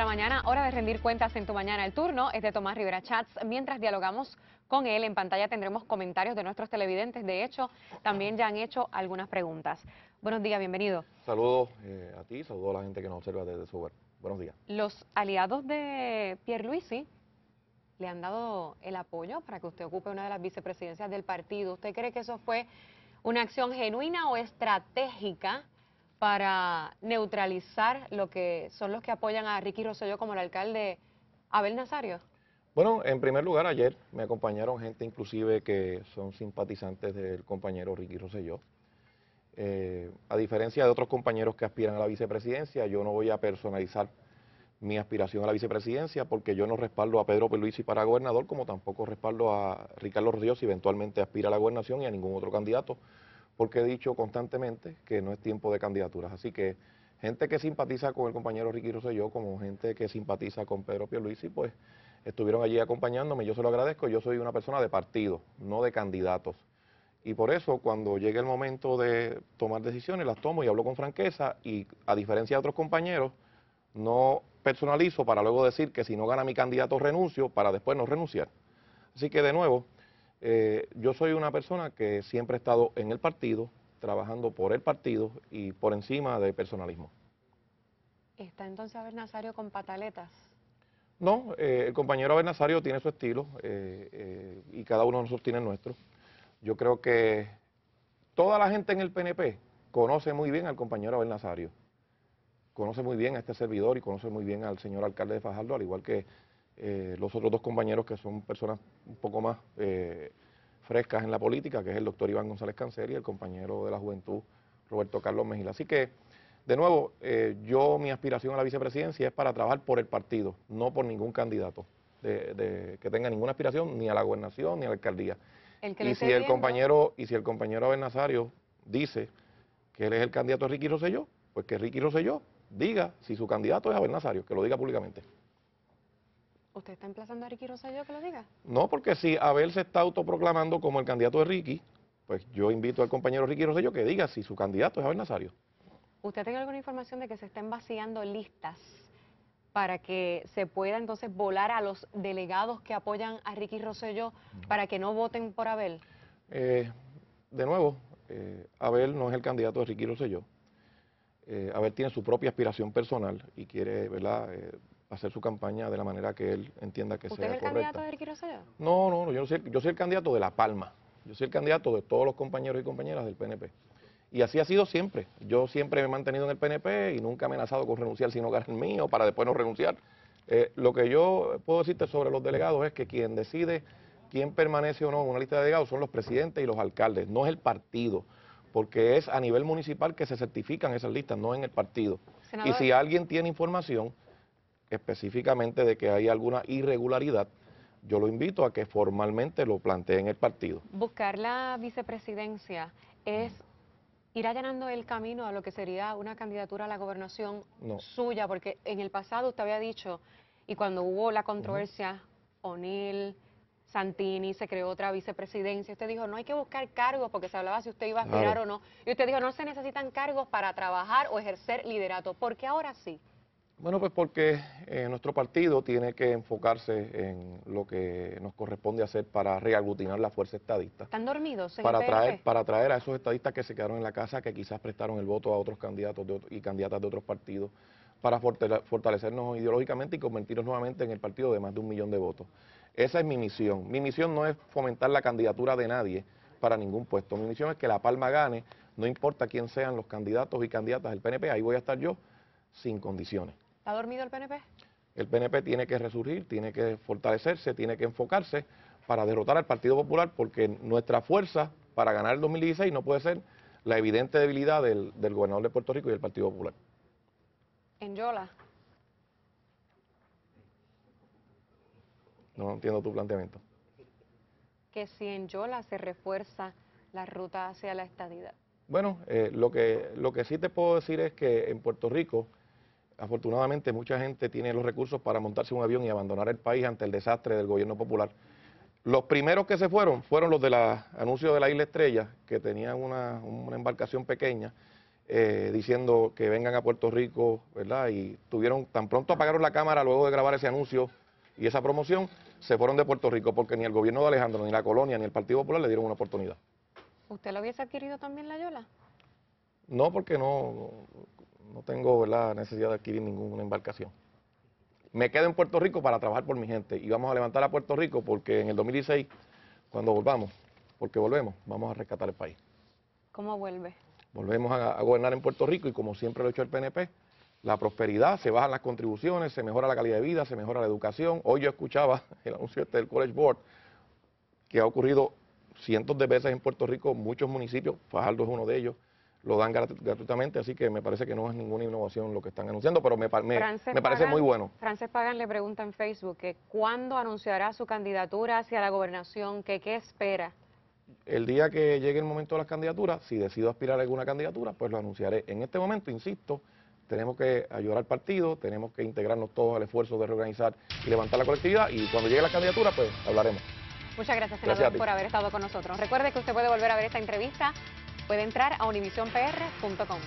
de mañana, hora de rendir cuentas en tu mañana. El turno es de Tomás Rivera Chats. Mientras dialogamos con él, en pantalla tendremos comentarios de nuestros televidentes. De hecho, también ya han hecho algunas preguntas. Buenos días, bienvenido. Saludos eh, a ti, saludos a la gente que nos observa desde su Buenos días. Los aliados de Pierluisi le han dado el apoyo para que usted ocupe una de las vicepresidencias del partido. ¿Usted cree que eso fue una acción genuina o estratégica? para neutralizar lo que son los que apoyan a Ricky Rosselló como el alcalde Abel Nazario? Bueno, en primer lugar, ayer me acompañaron gente inclusive que son simpatizantes del compañero Ricky Rosselló. Eh, a diferencia de otros compañeros que aspiran a la vicepresidencia, yo no voy a personalizar mi aspiración a la vicepresidencia porque yo no respaldo a Pedro y para gobernador, como tampoco respaldo a Ricardo Ríos si eventualmente aspira a la gobernación y a ningún otro candidato porque he dicho constantemente que no es tiempo de candidaturas. Así que gente que simpatiza con el compañero Ricky yo como gente que simpatiza con Pedro Pierluisi, pues estuvieron allí acompañándome. Yo se lo agradezco. Yo soy una persona de partido, no de candidatos. Y por eso, cuando llegue el momento de tomar decisiones, las tomo y hablo con franqueza. Y a diferencia de otros compañeros, no personalizo para luego decir que si no gana mi candidato renuncio, para después no renunciar. Así que, de nuevo, eh, yo soy una persona que siempre he estado en el partido, trabajando por el partido y por encima de personalismo. ¿Está entonces Abel Nazario con pataletas? No, eh, el compañero Abel Nazario tiene su estilo eh, y cada uno de nosotros tiene el nuestro. Yo creo que toda la gente en el PNP conoce muy bien al compañero Abel Nazario, conoce muy bien a este servidor y conoce muy bien al señor alcalde de Fajardo, al igual que eh, los otros dos compañeros que son personas un poco más eh, frescas en la política, que es el doctor Iván González Cancer y el compañero de la juventud Roberto Carlos Mejila. Así que, de nuevo, eh, yo mi aspiración a la vicepresidencia es para trabajar por el partido, no por ningún candidato que tenga ninguna aspiración ni a la gobernación ni a la alcaldía. y, si el compañero, y si el compañero Abel Nazario dice que él es el candidato de Ricky Rosselló, pues que Ricky Rosselló diga si su candidato es Abel Nazario, que lo diga públicamente. ¿Usted está emplazando a Ricky Rosselló que lo diga? No, porque si Abel se está autoproclamando como el candidato de Ricky, pues yo invito al compañero Ricky Rosselló que diga si su candidato es Abel Nazario. ¿Usted tiene alguna información de que se estén vaciando listas para que se pueda entonces volar a los delegados que apoyan a Ricky Rosselló para que no voten por Abel? Eh, de nuevo, eh, Abel no es el candidato de Ricky Rosselló. Eh, Abel tiene su propia aspiración personal y quiere, ¿verdad? hacer su campaña de la manera que él entienda que ¿Usted sea es el candidato de Quiroseo? No, no, no yo, no soy, yo soy el candidato de La Palma. Yo soy el candidato de todos los compañeros y compañeras del PNP. Y así ha sido siempre. Yo siempre me he mantenido en el PNP y nunca he amenazado con renunciar si no mío para después no renunciar. Eh, lo que yo puedo decirte sobre los delegados es que quien decide quién permanece o no en una lista de delegados son los presidentes y los alcaldes, no es el partido, porque es a nivel municipal que se certifican esas listas, no en el partido. Y si alguien tiene información específicamente de que hay alguna irregularidad, yo lo invito a que formalmente lo planteen en el partido. Buscar la vicepresidencia es ir allanando el camino a lo que sería una candidatura a la gobernación suya, porque en el pasado usted había dicho, y cuando hubo la controversia, O'Neill, Santini, se creó otra vicepresidencia, usted dijo, no hay que buscar cargos, porque se hablaba si usted iba a aspirar o no, y usted dijo, no se necesitan cargos para trabajar o ejercer liderato, porque ahora sí. Bueno, pues porque eh, nuestro partido tiene que enfocarse en lo que nos corresponde hacer para reaglutinar la fuerza estadista. ¿Están dormidos? para, traer, para traer a esos estadistas que se quedaron en la casa, que quizás prestaron el voto a otros candidatos y candidatas de otros partidos, para fortalecernos ideológicamente y convertirnos nuevamente en el partido de más de un millón de votos. Esa es mi misión. Mi misión no es fomentar la candidatura de nadie para ningún puesto. Mi misión es que La Palma gane, no importa quién sean los candidatos y candidatas del PNP, ahí voy a estar yo sin condiciones. ¿Ha dormido el PNP? El PNP tiene que resurgir, tiene que fortalecerse, tiene que enfocarse para derrotar al Partido Popular porque nuestra fuerza para ganar el 2016 no puede ser la evidente debilidad del, gobernador de Puerto Rico y del Partido Popular. En Yola. No entiendo tu planteamiento. Que si en Yola se refuerza la ruta hacia la estadidad. Bueno, eh, lo que sí te puedo decir es que en Puerto Rico afortunadamente mucha gente tiene los recursos para montarse un avión y abandonar el país ante el desastre del gobierno popular. Los primeros que se fueron fueron los de la anuncios de la Isla Estrella, que tenían una, embarcación pequeña, eh, diciendo que vengan a Puerto Rico, ¿verdad? Y tuvieron, tan pronto apagaron la cámara luego de grabar ese anuncio y esa promoción, se fueron de Puerto Rico, porque ni el gobierno de Alejandro, ni la colonia, ni el Partido Popular le dieron una oportunidad. ¿Usted lo hubiese adquirido también la Yola? No, porque no, no tengo la necesidad de adquirir ninguna embarcación. Me quedo en Puerto Rico para trabajar por mi gente y vamos a levantar a Puerto Rico porque en el 2016, cuando volvamos, porque volvemos, vamos a rescatar el país. ¿Cómo vuelve? Volvemos a, gobernar en Puerto Rico y como siempre lo ha hecho el PNP, la prosperidad, se bajan las contribuciones, se mejora la calidad de vida, se mejora la educación. Hoy yo escuchaba el anuncio este del College Board que ha ocurrido cientos de veces en Puerto Rico, muchos municipios, Fajardo es uno de ellos, lo dan gratuitamente, así que me parece que no es ninguna innovación lo que están anunciando, pero me, parece muy bueno. Frances Pagan le pregunta en Facebook que cuándo anunciará su candidatura hacia la gobernación, que qué espera. El día que llegue el momento de las candidaturas, si decido aspirar a alguna candidatura, pues lo anunciaré. En este momento, insisto, tenemos que ayudar al partido, tenemos que integrarnos todos al esfuerzo de reorganizar y levantar la colectividad y cuando llegue la candidatura, pues hablaremos. Muchas gracias, senador, por haber estado con nosotros. Recuerde que usted puede volver a ver esta entrevista Puede entrar a univisionpr.com.